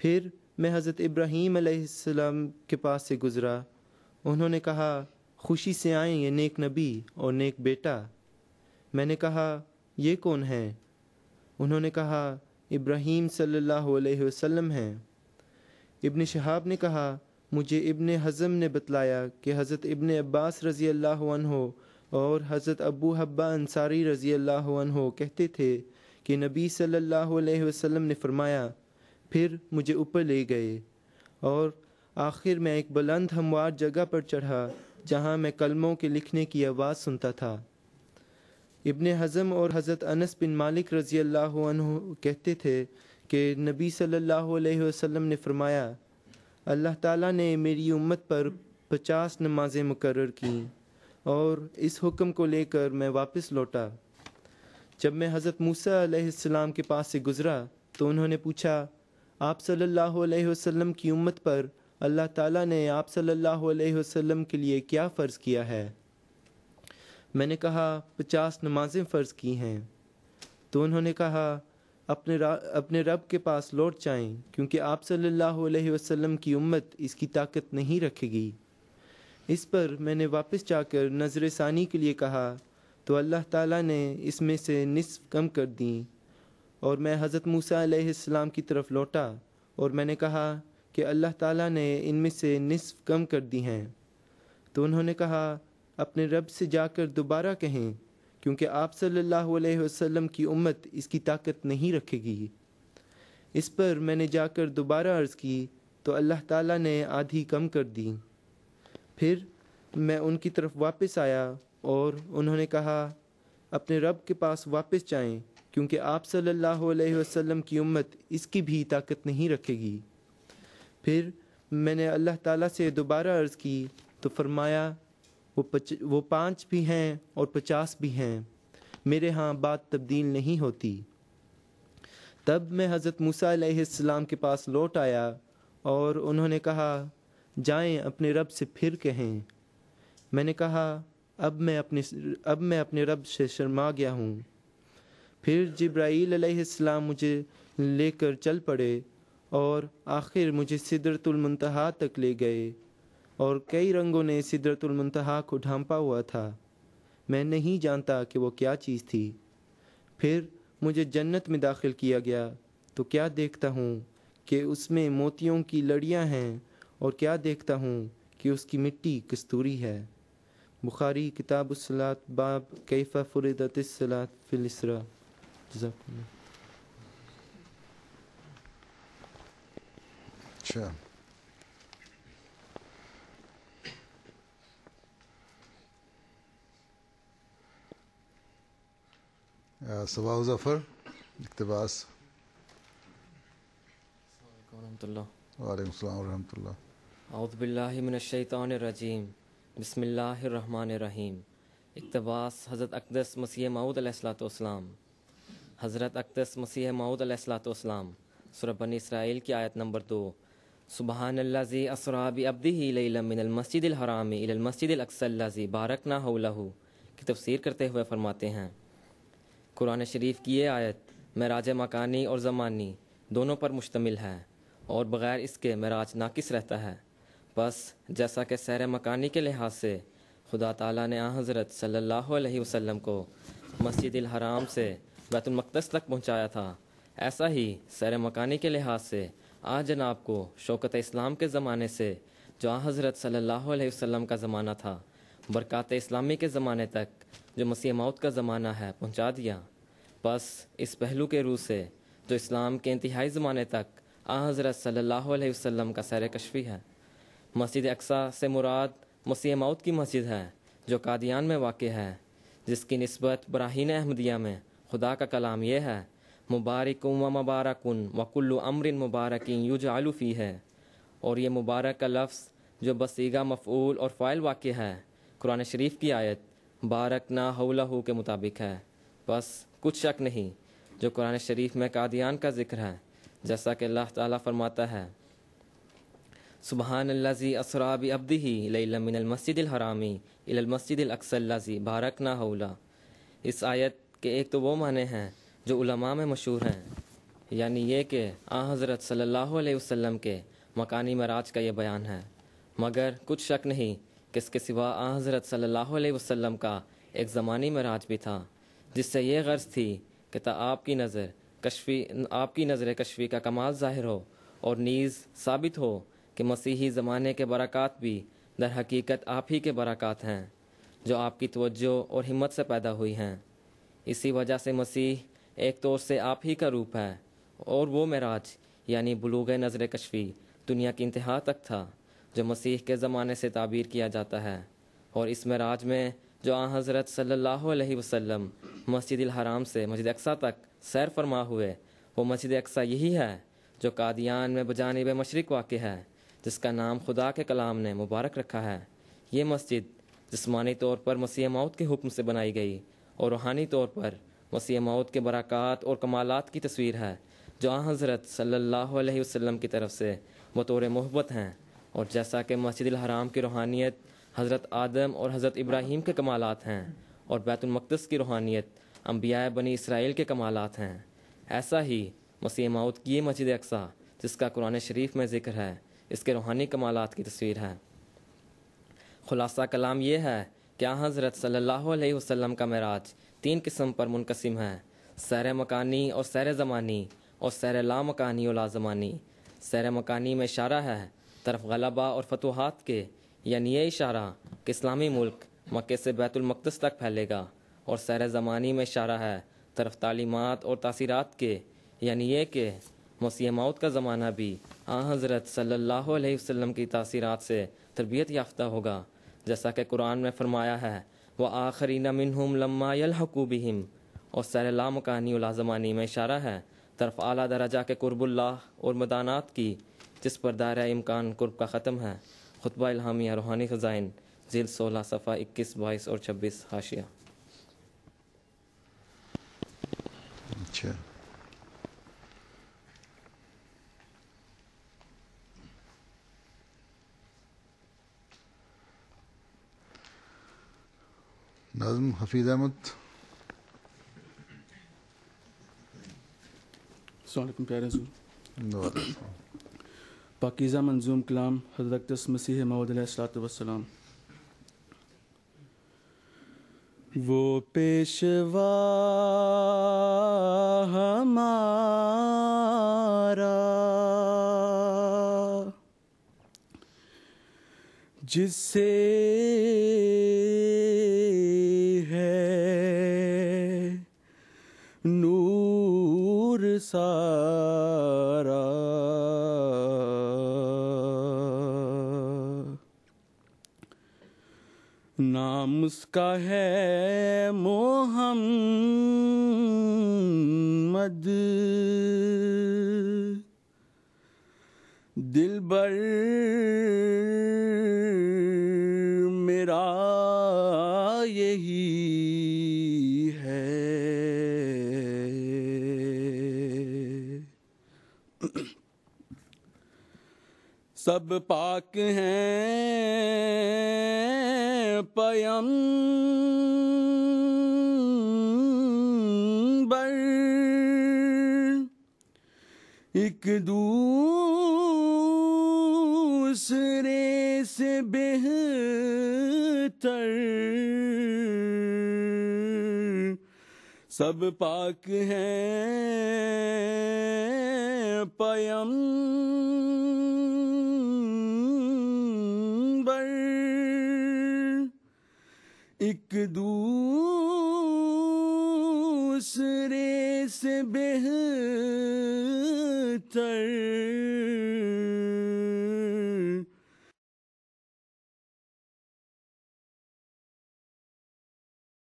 फिर मैं हज़रत इब्राहीम अलैहिस्सलाम के पास से गुज़रा उन्होंने कहा खुशी से आए ये नेक नबी और नेक बेटा मैंने कहा ये कौन है उन्होंने कहा इब्राहीम सल्लल्लाहु अलैहि वसल्लम हैं इब्न शहाब ने कहा मुझे इब्न हज़म ने बतलाया कि हज़रत इब्न अब्बास रज़ी अल्लाह हो और हज़रत अबू हब्बा अंसारी रज़ी अल्लाह हो कहते थे कि नबी सल्लल्लाहु अलैहि वसल्लम ने फरमाया फिर मुझे ऊपर ले गए और आखिर मैं एक बुलंद हमवार जगह पर चढ़ा जहाँ मैं कलमों के लिखने की आवाज़ सुनता था इबन हज़म और हज़रत अनस बिन मालिक रज़ी अल्लाह कहते थे कि नबी सल्लल्लाहु अलैहि वसल्लम ने फरमाया अल्लाह ताला ने मेरी उम्मत पर पचास नमाज़ें मुकर की और इस हुक्म को लेकर मैं वापस लौटा जब मैं हज़रत मूसा के पास से गुज़रा तो उन्होंने पूछा आप सल्लल्लाहु अलैहि वसल्लम की उम्मत पर अल्लाह ताला ने आप सल्लल्लाहु अलैहि वसल्लम के लिए क्या फ़र्ज़ किया है मैंने कहा पचास नमाजें फ़र्ज़ की हैं तो उन्होंने कहा अपने अपने रब के पास लौट जाएं क्योंकि आप सल्लल्लाहु अलैहि वसल्लम की उम्मत इसकी ताकत नहीं रखेगी इस पर मैंने वापस जाकर नजर सानी के लिए कहा तो अल्लाह ताला ने इसमें से निसफ कम कर दी और मैं हज़रत मूसा आलाम की तरफ लौटा और मैंने कहा कि अल्लाह ताला ने इनमें से निसफ कम कर दी हैं तो उन्होंने कहा अपने रब से जाकर दोबारा कहें क्योंकि आप सल्लल्लाहु अलैहि वसल्लम की उम्मत इसकी ताकत नहीं रखेगी इस पर मैंने जाकर दोबारा अर्ज़ की तो अल्लाह ताला ने आधी कम कर दी फिर मैं उनकी तरफ वापस आया और उन्होंने कहा अपने रब के पास वापस जाएं क्योंकि आप सल्लल्लाहु अलैहि वसल्लम की उम्मत इसकी भी ताकत नहीं रखेगी फिर मैंने अल्लाह ताला से दोबारा अर्ज़ की तो फरमाया वो पच वो पाँच भी हैं और पचास भी हैं मेरे यहाँ बात तब्दील नहीं होती तब मैं हज़रत मूसा अलैहिस्सलाम के पास लौट आया और उन्होंने कहा जाएं अपने रब से फिर कहें मैंने कहा अब मैं अपने अब मैं अपने रब से शर्मा गया हूँ फिर अलैहिस्सलाम मुझे लेकर चल पड़े और आखिर मुझे सिदरतुलमतहा तक ले गए और कई रंगों ने सिदरतुलमतहा को ढांपा हुआ था मैं नहीं जानता कि वो क्या चीज़ थी फिर मुझे जन्नत में दाखिल किया गया तो क्या देखता हूँ कि उसमें मोतियों की लड़ियाँ हैं और क्या देखता हूँ कि उसकी मिट्टी कस्तूरी है बुखारी किताब सलात बाब कैफ़ा फ़ुरदत सलात फिलसरा جزاكم الله uh, صباح وظفر اقتباس السلام عليكم ورحمة الله وعليكم السلام ورحمة الله أعوذ بالله من الشيطان الرجيم بسم الله الرحمن الرحيم اقتباس حضرت اقدس مسيح معود علیہ السلاۃ والسلام हज़रत अक्तस मसीह मऊदलाम सुरबन इसराइल की आयत नंबर दो सुबहानल्लाजी असराबी अब्दी मिनलमसद हरामी इलमसद अक्सल्लाजी बारक ना हऊ की तफसीर करते हुए फरमाते हैं कुरान शरीफ की ये आयत मराज मकानी और ज़मानी दोनों पर मुश्तमिल है और बग़ैर इसके मराज नाकिस रहता है बस जैसा कि सैर मकानी के लिहाज से खुदा ताला ने आ हज़रत सल्लल्लाहु अलैहि वसल्लम को मस्जिद हराम से बैतुलमक़दस तक पहुँचाया था ऐसा ही सैर मकानी के लिहाज से आज जनाब को शौकत इस्लाम के ज़माने से जो हज़रत सल्लल्लाहु अलैहि वसल्लम का ज़माना था बरक़ात इस्लामी के ज़माने तक जो मसीह मौत का ज़माना है पहुंचा दिया बस इस पहलू के रू से जो इस्लाम के इंतहाई ज़माने तक आ हज़रत सल्लल्लाहु अलैहि वसल्लम का सैर कशफी है मस्जिद अक्सा से मुराद मसीह मौत की मस्जिद है जो कादियान में वाक़ है जिसकी नस्बत बराहीन अहमदिया में खुदा का कलाम यह है मुबारक व मुबारकन वकुल्लु अमरिन मुबारक युज आलूफ़ी है और ये मुबारक का लफ्ज़ जो बसीगा मफूल और फ़ाइल वाक़ है कुरान शरीफ की आयत बारक ना हो के मुताबिक है बस कुछ शक नहीं जो कुरान शरीफ में कादियान का जिक्र है जैसा कि अल्लाह ताला फरमाता है सुबहान लजी असराबी अब्दी ही लमिनमस्जिद हरामी इलमस्जिद लजी बारक ना हौला इस आयत कि एक तो वो माने हैं जो उलमा में मशहूर हैं यानी ये कि आ हज़रत सल्लल्लाहु अलैहि वसल्लम के मकानी मराज का ये बयान है मगर कुछ शक नहीं कि इसके सिवा आ हज़रत सल्लल्लाहु अलैहि वसल्लम का एक ज़मानी मराज भी था जिससे यह गर्ज थी कि ता आपकी नज़र कशफी आपकी नज़र कशफी का कमाल ज़ाहिर हो और नीज़ साबित हो कि मसीही ज़माने के बरक़ात भी दर हकीकत आप ही के बरक़ात हैं जो आपकी तवज्जो और हिम्मत से पैदा हुई हैं इसी वजह से मसीह एक तौर तो से आप ही का रूप है और वो मराज यानी बलूग नज़र कशफी दुनिया की इंतहा तक था जो मसीह के ज़माने से ताबीर किया जाता है और इस मराज में जो आ हज़रत सल्ला वसम मस्जिद हराम से मस्जिद अक्सा तक सैर फरमा हुए वो मस्जिद अक्सा यही है जो कादियान में बजानब मशरक वाक़ है जिसका नाम खुदा के कलाम ने मुबारक रखा है ये मस्जिद जिसमानी तौर पर मसीह मौत के हुक्म से बनाई गई और रूहानी तौर पर मसीह मौत के बरक़ात और कमालत की तस्वीर है जो आ हज़रत सल्ला वसम की तरफ से बतौर मोहब्बत हैं और जैसा कि मस्जिद हराम की रूहानियत हज़रत आदम और हज़रत इब्राहीम के कमालत हैं और बैतुलमक़दस की रूहानियत अम्बिया बनी इसराइल के कमालत हैं ऐसा ही मसीह मौत की ये मस्जिद अक्सा जिसका कुरान शरीफ में ज़िक्र है इसके रूहानी कमालत की तस्वीर है खुलासा कलाम यह है क्या हज़रत सल्लल्लाहु अलैहि वसल्लम का मराज तीन किस्म पर मुनकसम है सैर मकानी और सैर ज़मानी और सैर ला मकानी और लाजमानी सैर मकानी में इशारा है तरफ गलबा और फतुहात के यानी ये इशारा कि इस्लामी मुल्क मक्के से बैतुलमक़दस तक फैलेगा और सैर ज़मानी में इशारा है तरफ तालीमत और तासीरात के यानी ये कि मसीह मौत का ज़माना भी आ हज़रत सल्लल्लाहु अलैहि वसल्लम की तासीरात से तरबियत याफ्ता होगा जैसा कि कुरान में फरमाया है वह आखरी नमिन लम्मा यलहकूबिहिम और सर कहानी उलाजमानी में इशारा है तरफ आला दराजा के कुर्बुल्ला और मदानात की जिस पर दायरा इमकान कुर्ब का ख़त्म है खुतबा इलामिया रूहानी ख़जाइन झील सोलह सफ़ा इक्कीस बाईस और छब्बीस हाशिया अच्छा नाजम हफीज अहमद पाकिज़ा मंजूम कलाम हजरत मसीह महदलाम वो पेशवा हमारा जिससे सारा नाम उसका है मोहम्मद दिलबर मेरा यही सब पाक हैं पयम बर एक दूसरे से बेहतर सब पाक हैं पयम एक दूसरे से बेहतर